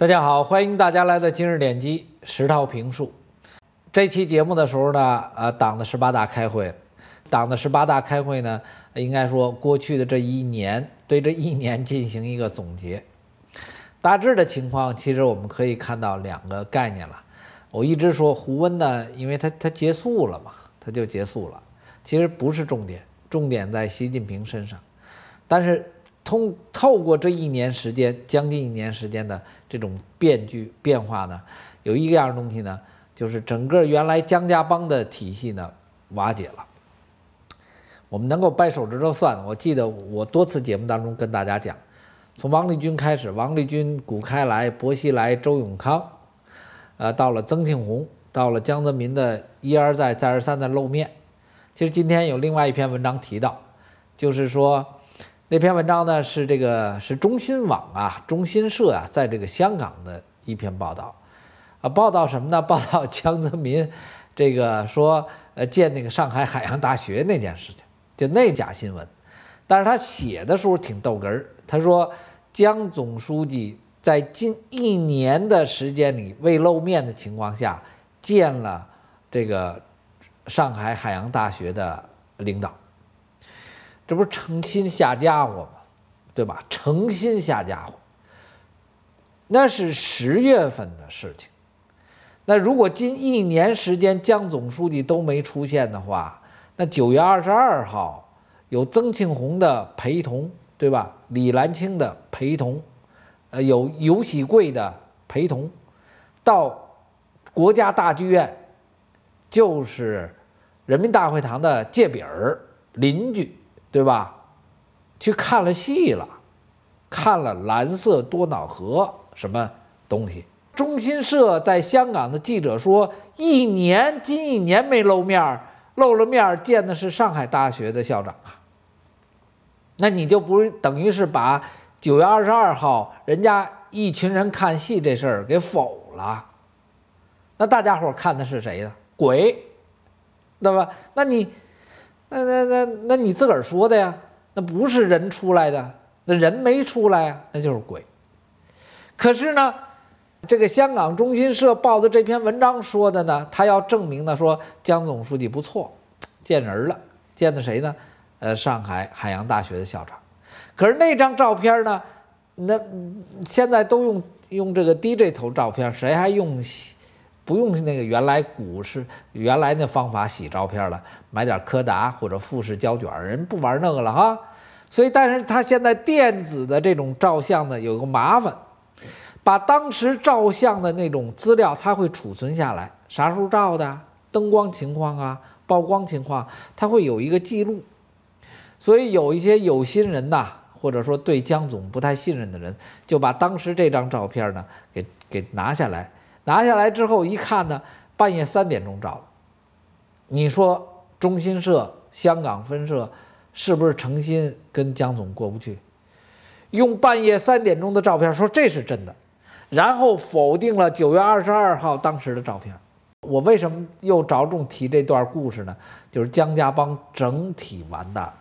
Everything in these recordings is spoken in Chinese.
大家好，欢迎大家来到今日点击石涛评述。这期节目的时候呢，呃，党的十八大开会，党的十八大开会呢，应该说过去的这一年对这一年进行一个总结。大致的情况，其实我们可以看到两个概念了。我一直说胡温呢，因为他他结束了嘛，他就结束了。其实不是重点，重点在习近平身上。但是。通透过这一年时间，将近一年时间的这种变剧变化呢，有一个样东西呢，就是整个原来江家帮的体系呢瓦解了。我们能够掰手指头算，我记得我多次节目当中跟大家讲，从王立军开始，王立军、谷开来、薄熙来、周永康，呃，到了曾庆红，到了江泽民的一而再、再而三的露面。其实今天有另外一篇文章提到，就是说。那篇文章呢，是这个是中新网啊，中新社啊，在这个香港的一篇报道，啊，报道什么呢？报道江泽民，这个说呃见那个上海海洋大学那件事情，就那假新闻。但是他写的时候挺逗哏儿，他说江总书记在近一年的时间里未露面的情况下，见了这个上海海洋大学的领导。这不是诚心下家伙吗？对吧？诚心下家伙，那是十月份的事情。那如果近一年时间江总书记都没出现的话，那九月二十二号有曾庆红的陪同，对吧？李兰清的陪同，呃，有尤喜贵的陪同，到国家大剧院，就是人民大会堂的借饼儿邻居。对吧？去看了戏了，看了《蓝色多瑙河》什么东西？中新社在香港的记者说，一年近一年没露面儿，露了面儿见的是上海大学的校长啊。那你就不等于是把九月二十二号人家一群人看戏这事儿给否了？那大家伙看的是谁呢？鬼，对吧？那你。那那那那你自个儿说的呀？那不是人出来的，那人没出来啊，那就是鬼。可是呢，这个香港中心社报的这篇文章说的呢，他要证明呢，说江总书记不错，见人了，见的谁呢？呃，上海海洋大学的校长。可是那张照片呢，那现在都用用这个 DJ 头照片，谁还用？不用那个原来古式原来那方法洗照片了，买点柯达或者富士胶卷，人不玩那个了哈。所以，但是他现在电子的这种照相呢，有个麻烦，把当时照相的那种资料，他会储存下来，啥时候照的，灯光情况啊，曝光情况，他会有一个记录。所以有一些有心人呐，或者说对江总不太信任的人，就把当时这张照片呢，给给拿下来。拿下来之后一看呢，半夜三点钟照的。你说，中新社香港分社是不是诚心跟江总过不去？用半夜三点钟的照片说这是真的，然后否定了九月二十二号当时的照片。我为什么又着重提这段故事呢？就是江家帮整体完蛋，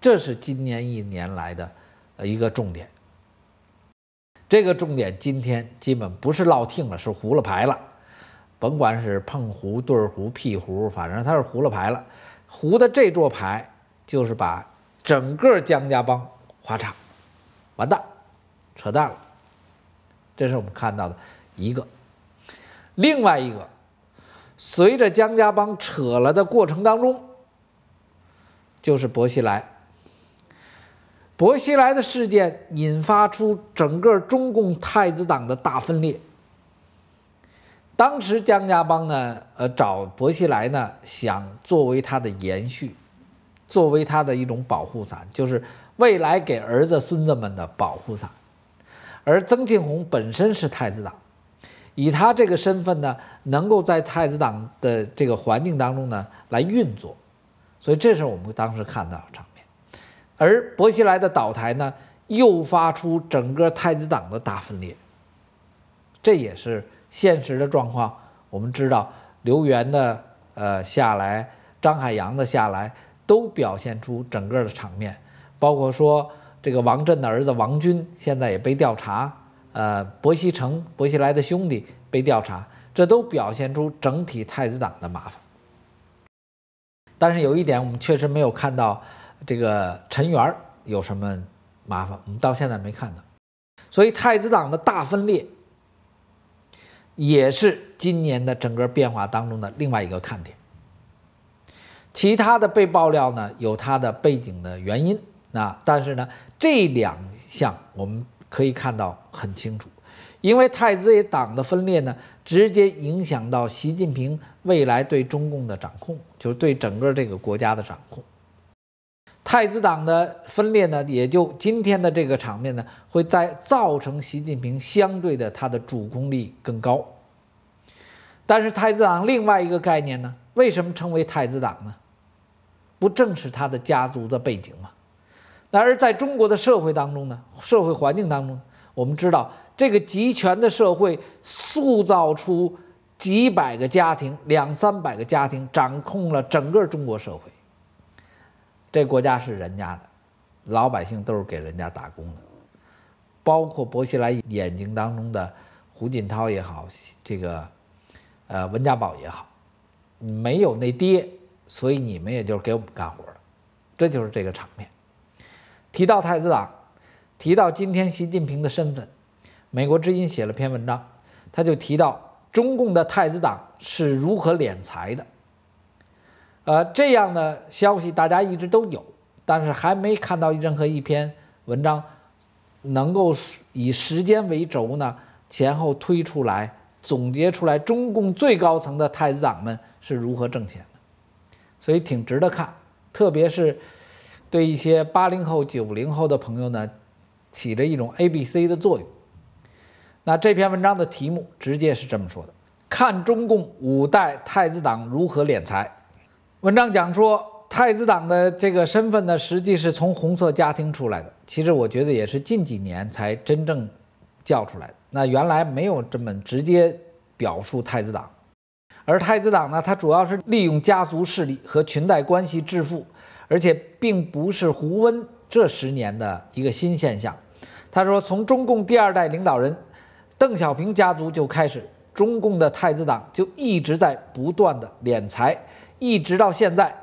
这是今年一年来的呃一个重点。这个重点今天基本不是落听了，是胡了牌了。甭管是碰胡、对胡、屁胡，反正他是胡了牌了。胡的这座牌就是把整个江家帮花场完蛋，扯淡了。这是我们看到的一个。另外一个，随着江家帮扯了的过程当中，就是薄熙来。薄熙来的事件引发出整个中共太子党的大分裂。当时江家帮呢，呃，找薄熙来呢，想作为他的延续，作为他的一种保护伞，就是未来给儿子孙子们的保护伞。而曾庆红本身是太子党，以他这个身份呢，能够在太子党的这个环境当中呢来运作，所以这是我们当时看到的场面。而薄熙来的倒台呢，诱发出整个太子党的大分裂，这也是现实的状况。我们知道刘源的呃下来，张海洋的下来，都表现出整个的场面，包括说这个王震的儿子王军现在也被调查，呃，薄熙成、薄熙来的兄弟被调查，这都表现出整体太子党的麻烦。但是有一点，我们确实没有看到。这个陈元有什么麻烦？我们到现在没看到，所以太子党的大分裂也是今年的整个变化当中的另外一个看点。其他的被爆料呢，有它的背景的原因，那但是呢，这两项我们可以看到很清楚，因为太子党的分裂呢，直接影响到习近平未来对中共的掌控，就是对整个这个国家的掌控。太子党的分裂呢，也就今天的这个场面呢，会在造成习近平相对的他的主攻力更高。但是太子党另外一个概念呢，为什么称为太子党呢？不正是他的家族的背景吗？然而在中国的社会当中呢，社会环境当中，我们知道这个集权的社会塑造出几百个家庭、两三百个家庭，掌控了整个中国社会。这国家是人家的，老百姓都是给人家打工的，包括薄熙来眼睛当中的胡锦涛也好，这个呃温家宝也好，没有那爹，所以你们也就是给我们干活的，这就是这个场面。提到太子党，提到今天习近平的身份，美国之音写了篇文章，他就提到中共的太子党是如何敛财的。呃，这样的消息大家一直都有，但是还没看到任何一篇文章能够以时间为轴呢，前后推出来，总结出来中共最高层的太子党们是如何挣钱的，所以挺值得看，特别是对一些八零后、九零后的朋友呢，起着一种 A、B、C 的作用。那这篇文章的题目直接是这么说的：看中共五代太子党如何敛财。文章讲说，太子党的这个身份呢，实际是从红色家庭出来的。其实我觉得也是近几年才真正叫出来的。那原来没有这么直接表述太子党，而太子党呢，它主要是利用家族势力和裙带关系致富，而且并不是胡温这十年的一个新现象。他说，从中共第二代领导人邓小平家族就开始，中共的太子党就一直在不断的敛财。一直到现在，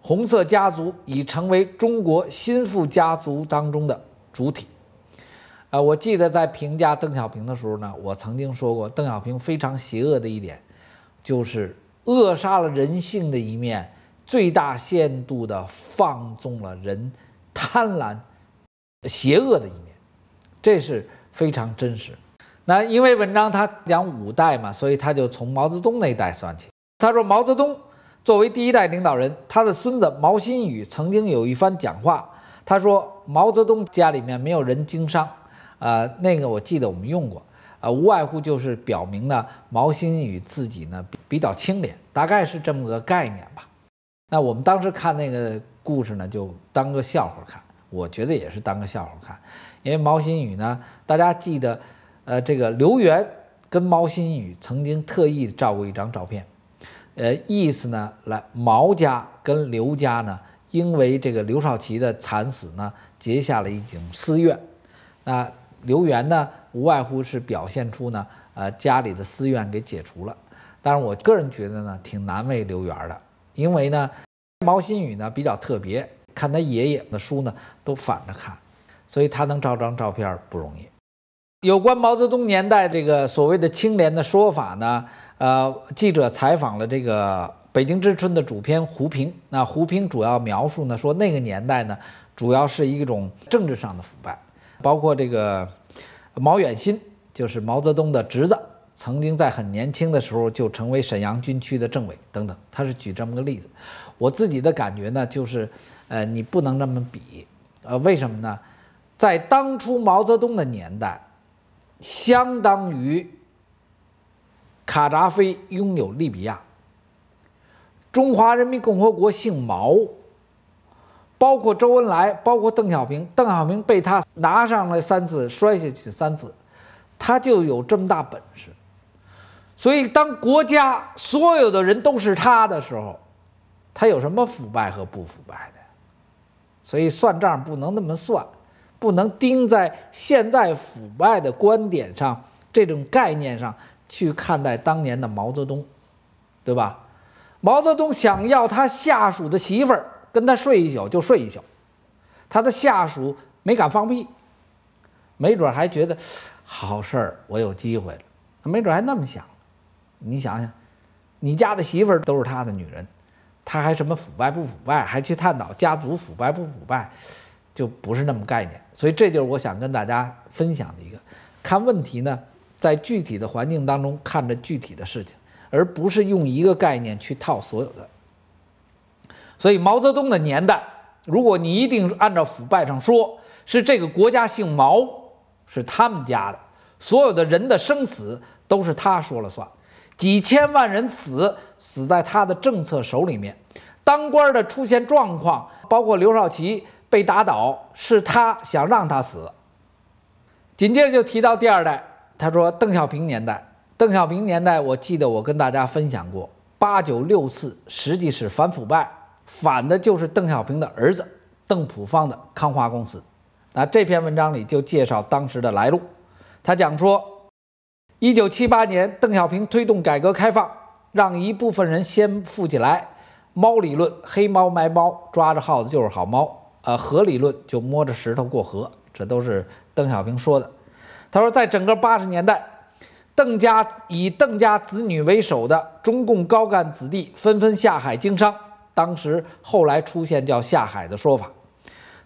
红色家族已成为中国心腹家族当中的主体。啊，我记得在评价邓小平的时候呢，我曾经说过，邓小平非常邪恶的一点，就是扼杀了人性的一面，最大限度地放纵了人贪婪、邪恶的一面，这是非常真实。那因为文章他讲五代嘛，所以他就从毛泽东那一代算起。他说毛泽东。作为第一代领导人，他的孙子毛新宇曾经有一番讲话。他说：“毛泽东家里面没有人经商，呃，那个我记得我们用过，呃，无外乎就是表明呢，毛新宇自己呢比较清廉，大概是这么个概念吧。”那我们当时看那个故事呢，就当个笑话看，我觉得也是当个笑话看，因为毛新宇呢，大家记得，呃，这个刘源跟毛新宇曾经特意照过一张照片。呃，意思呢，来毛家跟刘家呢，因为这个刘少奇的惨死呢，结下了一种私怨。那刘源呢，无外乎是表现出呢，呃，家里的私怨给解除了。但是我个人觉得呢，挺难为刘源的，因为呢，毛新宇呢比较特别，看他爷爷的书呢都反着看，所以他能照张照片不容易。有关毛泽东年代这个所谓的清廉的说法呢？呃，记者采访了这个《北京之春》的主编胡平。那胡平主要描述呢，说那个年代呢，主要是一种政治上的腐败，包括这个毛远新，就是毛泽东的侄子，曾经在很年轻的时候就成为沈阳军区的政委等等。他是举这么个例子。我自己的感觉呢，就是，呃，你不能那么比。呃，为什么呢？在当初毛泽东的年代，相当于。卡扎菲拥有利比亚。中华人民共和国姓毛，包括周恩来，包括邓小平。邓小平被他拿上来三次，摔下去三次，他就有这么大本事。所以，当国家所有的人都是他的时候，他有什么腐败和不腐败的？所以，算账不能那么算，不能盯在现在腐败的观点上，这种概念上。去看待当年的毛泽东，对吧？毛泽东想要他下属的媳妇儿跟他睡一宿就睡一宿，他的下属没敢放屁，没准还觉得好事儿，我有机会了，没准还那么想。你想想，你家的媳妇儿都是他的女人，他还什么腐败不腐败，还去探讨家族腐败不腐败，就不是那么概念。所以这就是我想跟大家分享的一个看问题呢。在具体的环境当中看着具体的事情，而不是用一个概念去套所有的。所以毛泽东的年代，如果你一定按照腐败上说，是这个国家姓毛，是他们家的，所有的人的生死都是他说了算，几千万人死死在他的政策手里面，当官的出现状况，包括刘少奇被打倒，是他想让他死。紧接着就提到第二代。他说：“邓小平年代，邓小平年代，我记得我跟大家分享过八九六四实际是反腐败，反的就是邓小平的儿子邓普方的康华公司。那这篇文章里就介绍当时的来路。他讲说，一九七八年邓小平推动改革开放，让一部分人先富起来。猫理论，黑猫埋猫，抓着耗子就是好猫。呃，河理论，就摸着石头过河。这都是邓小平说的。”他说，在整个八十年代，邓家以邓家子女为首的中共高干子弟纷纷下海经商，当时后来出现叫“下海”的说法。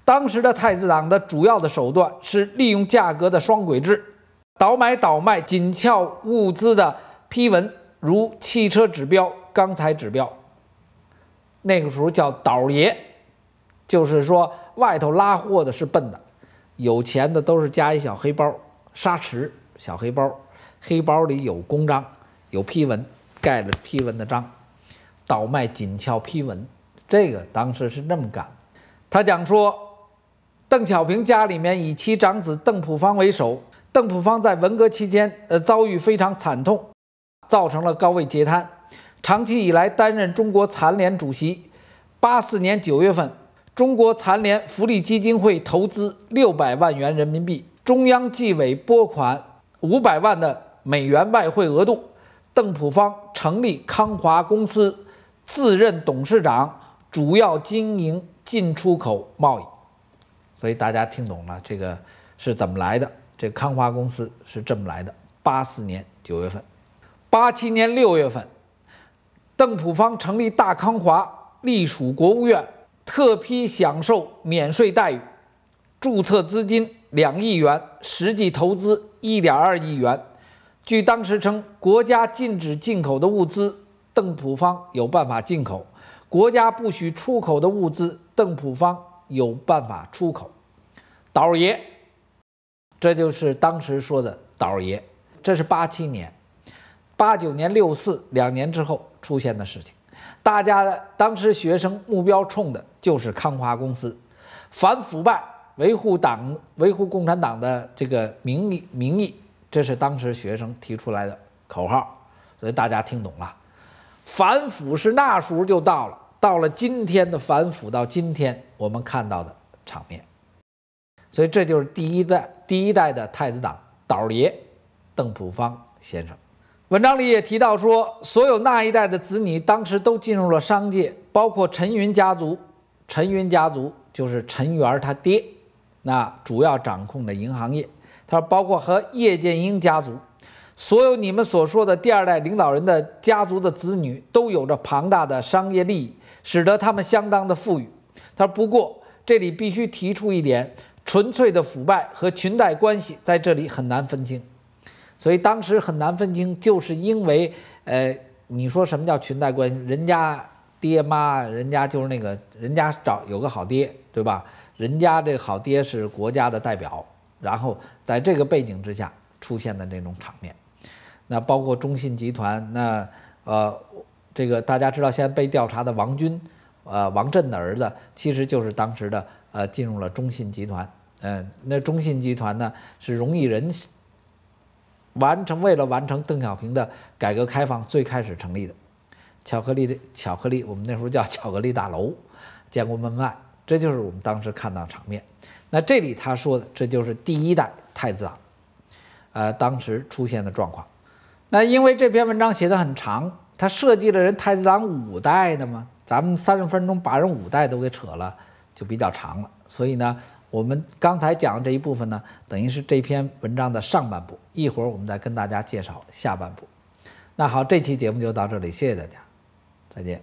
当时的太子党的主要的手段是利用价格的双轨制，倒买倒卖紧俏物资的批文，如汽车指标、钢材指标。那个时候叫“倒爷”，就是说外头拉货的是笨的，有钱的都是加一小黑包。沙池小黑包，黑包里有公章，有批文，盖了批文的章，倒卖紧俏批文，这个当时是这么干。他讲说，邓小平家里面以其长子邓普方为首，邓普方在文革期间，呃，遭遇非常惨痛，造成了高位截瘫，长期以来担任中国残联主席。八四年九月份，中国残联福利基金会投资六百万元人民币。中央纪委拨款五百万的美元外汇额度，邓普方成立康华公司，自任董事长，主要经营进出口贸易。所以大家听懂了，这个是怎么来的？这康华公司是这么来的：八四年九月份，八七年六月份，邓普方成立大康华，隶属国务院，特批享受免税待遇，注册资金。两亿元实际投资一点二亿元，据当时称，国家禁止进口的物资，邓普方有办法进口；国家不许出口的物资，邓普方有办法出口。倒爷，这就是当时说的倒爷。这是八七年、八九年六四两年之后出现的事情。大家的当时学生目标冲的就是康华公司，反腐败。维护党、维护共产党的这个名义名义，这是当时学生提出来的口号，所以大家听懂了。反腐是那时候就到了，到了今天的反腐，到今天我们看到的场面，所以这就是第一代、第一代的太子党倒爷邓普方先生。文章里也提到说，所有那一代的子女当时都进入了商界，包括陈云家族。陈云家族就是陈元他爹。那主要掌控的银行业，他说，包括和叶剑英家族，所有你们所说的第二代领导人的家族的子女都有着庞大的商业利益，使得他们相当的富裕。他说，不过这里必须提出一点，纯粹的腐败和裙带关系在这里很难分清，所以当时很难分清，就是因为，呃，你说什么叫裙带关系？人家爹妈，人家就是那个，人家找有个好爹，对吧？人家这好爹是国家的代表，然后在这个背景之下出现的那种场面，那包括中信集团，那呃，这个大家知道现在被调查的王军，呃，王震的儿子，其实就是当时的呃进入了中信集团，嗯，那中信集团呢是容易人完成为了完成邓小平的改革开放最开始成立的，巧克力的巧克力，我们那时候叫巧克力大楼，见过门外。这就是我们当时看到场面。那这里他说的，这就是第一代太子党，呃，当时出现的状况。那因为这篇文章写的很长，他设计了人太子党五代的嘛，咱们三十分钟把人五代都给扯了，就比较长了。所以呢，我们刚才讲的这一部分呢，等于是这篇文章的上半部。一会儿我们再跟大家介绍下半部。那好，这期节目就到这里，谢谢大家，再见。